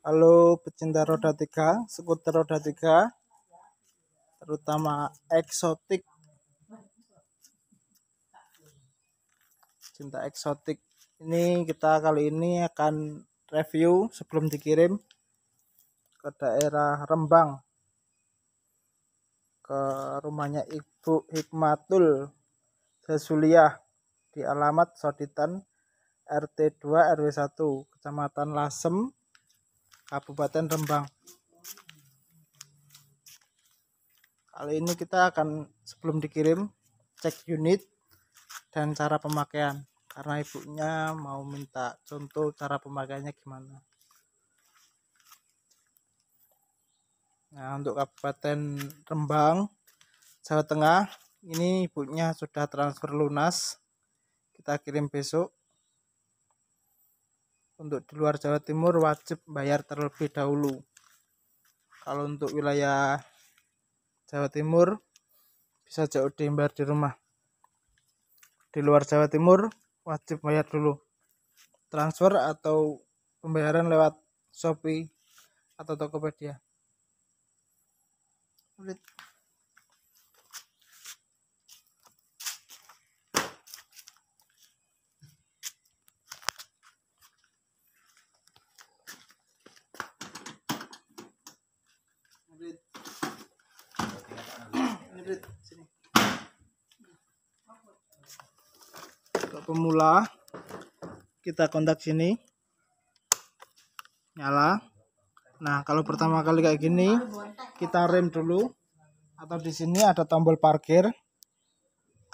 Halo pecinta roda tiga skuter roda tiga terutama eksotik cinta eksotik ini kita kali ini akan review sebelum dikirim ke daerah Rembang ke rumahnya Ibu Hikmatul Zasuliah di alamat Soditan RT2 RW1 Kecamatan Lasem Kabupaten Rembang. Kali ini kita akan sebelum dikirim cek unit dan cara pemakaian karena ibunya mau minta contoh cara pemakaiannya gimana. Nah, untuk Kabupaten Rembang, Jawa Tengah, ini ibunya sudah transfer lunas. Kita kirim besok untuk di luar Jawa Timur wajib bayar terlebih dahulu kalau untuk wilayah Jawa Timur bisa jauh diimbar di rumah di luar Jawa Timur wajib bayar dulu transfer atau pembayaran lewat Shopee atau Tokopedia. Rit, sini. Untuk pemula kita kontak sini. Nyala. Nah, kalau pertama kali kayak gini, kita rem dulu atau di sini ada tombol parkir.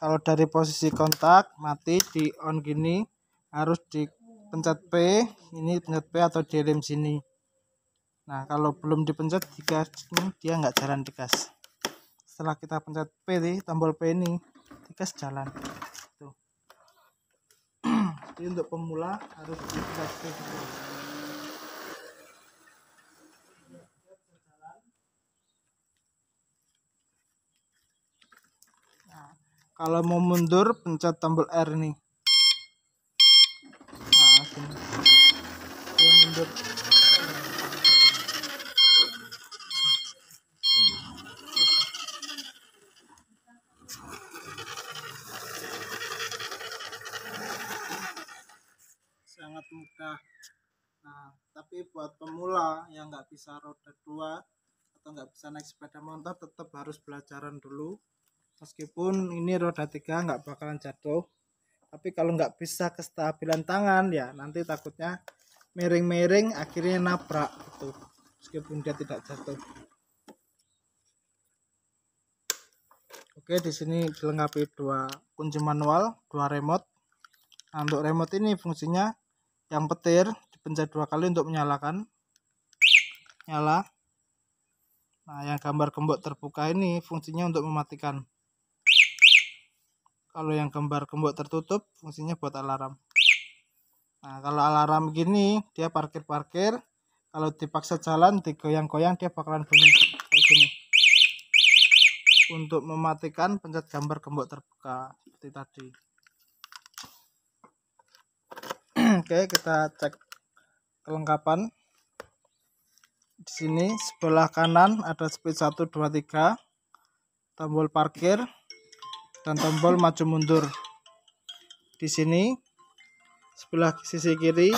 Kalau dari posisi kontak mati di on gini harus dipencet P, ini pencet P atau di rem sini. Nah, kalau belum dipencet di ini hmm, dia nggak jalan di setelah kita pencet P nih tombol P ini kita sejalan. tuh jadi untuk pemula harus digas P dulu nah, kalau mau mundur pencet tombol R nih nah, sini. dia mundur buat pemula yang nggak bisa roda dua atau nggak bisa naik sepeda motor tetap harus belajaran dulu meskipun ini roda tiga nggak bakalan jatuh tapi kalau nggak bisa kestabilan tangan ya nanti takutnya miring-miring akhirnya nabrak gitu meskipun dia tidak jatuh oke di sini dilengkapi dua kunci manual dua remote nah, untuk remote ini fungsinya yang petir pencet dua kali untuk menyalakan nyala nah yang gambar gembok terbuka ini fungsinya untuk mematikan kalau yang gambar gembok tertutup fungsinya buat alarm nah kalau alarm gini dia parkir-parkir kalau dipaksa jalan digoyang-goyang dia bakalan bunyi kayak gini untuk mematikan pencet gambar gembok terbuka seperti tadi oke kita cek kelengkapan di sini sebelah kanan ada speed 123 tombol parkir dan tombol maju mundur di sini sebelah sisi kiri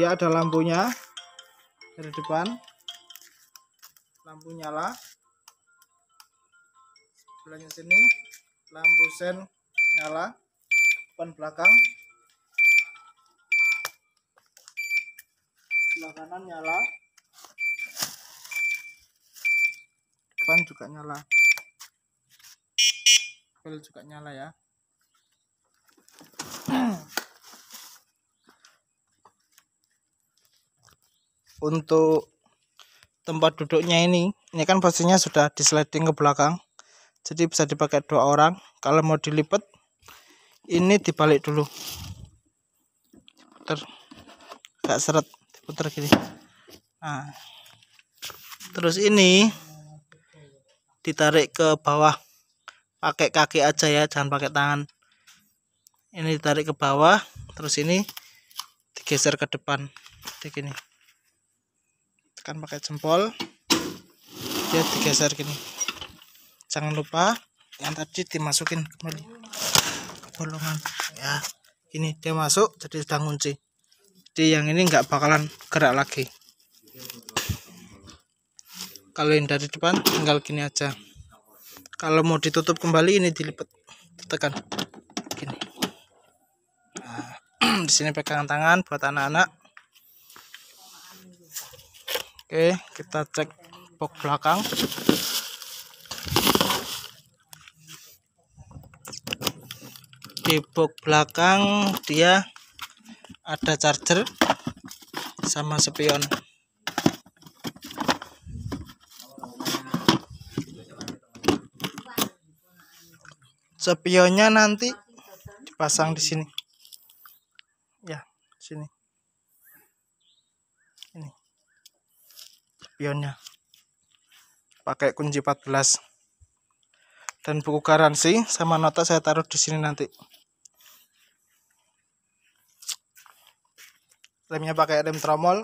dia ada lampunya dari depan lampu nyala sebelahnya sini lampu sen nyala depan belakang sebelah kanan nyala depan juga nyala bel juga nyala ya untuk tempat duduknya ini ini kan pastinya sudah disleting ke belakang jadi bisa dipakai dua orang kalau mau dilipat ini dibalik dulu putar gak seret putar kiri nah terus ini ditarik ke bawah pakai kaki aja ya jangan pakai tangan ini ditarik ke bawah terus ini digeser ke depan kayak gini tekan pakai jempol dia digeser gini jangan lupa yang tadi dimasukin kembali ke bolongan ya ini dia masuk jadi sedang kunci jadi yang ini nggak bakalan gerak lagi kalau yang dari depan tinggal gini aja kalau mau ditutup kembali ini dilipat tekan gini nah, di sini pegangan tangan buat anak-anak oke kita cek box belakang di box belakang dia ada charger sama spion spionnya nanti dipasang di sini ya sini ini spionnya pakai kunci 14 dan buku garansi sama nota saya taruh di sini nanti remnya pakai rem tromol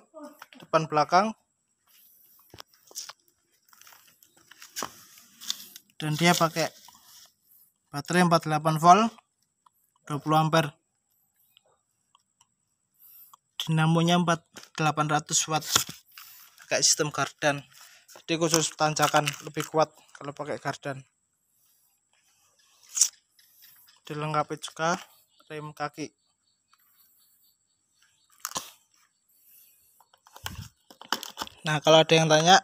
depan belakang dan dia pakai baterai 48 volt 20 ampere dinamonya 4800 watt pakai sistem gardan jadi khusus tanjakan lebih kuat kalau pakai gardan dilengkapi juga rem kaki Nah, kalau ada yang tanya,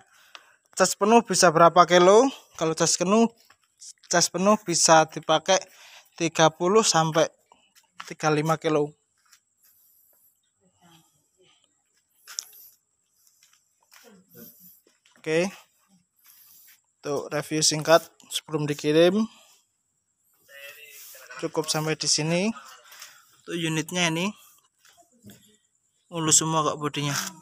cas penuh bisa berapa kilo? Kalau cas penuh, cas penuh bisa dipakai 30 sampai 35 kilo. Oke. Tuh, Untuk review singkat sebelum dikirim. Cukup sampai di sini. Untuk unitnya ini mulus semua kok bodinya.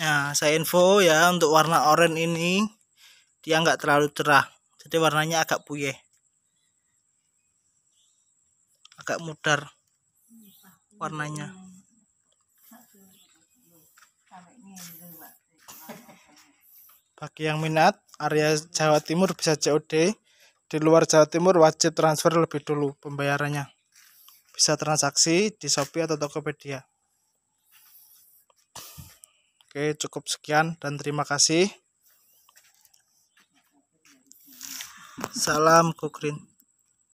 Nah, saya info ya untuk warna oranye ini dia nggak terlalu cerah. Jadi warnanya agak puyeh. Agak mudar warnanya. Bagi yang minat, area Jawa Timur bisa COD. Di luar Jawa Timur wajib transfer lebih dulu pembayarannya. Bisa transaksi di Shopee atau Tokopedia. Oke, cukup sekian dan terima kasih. Salam Kukrin.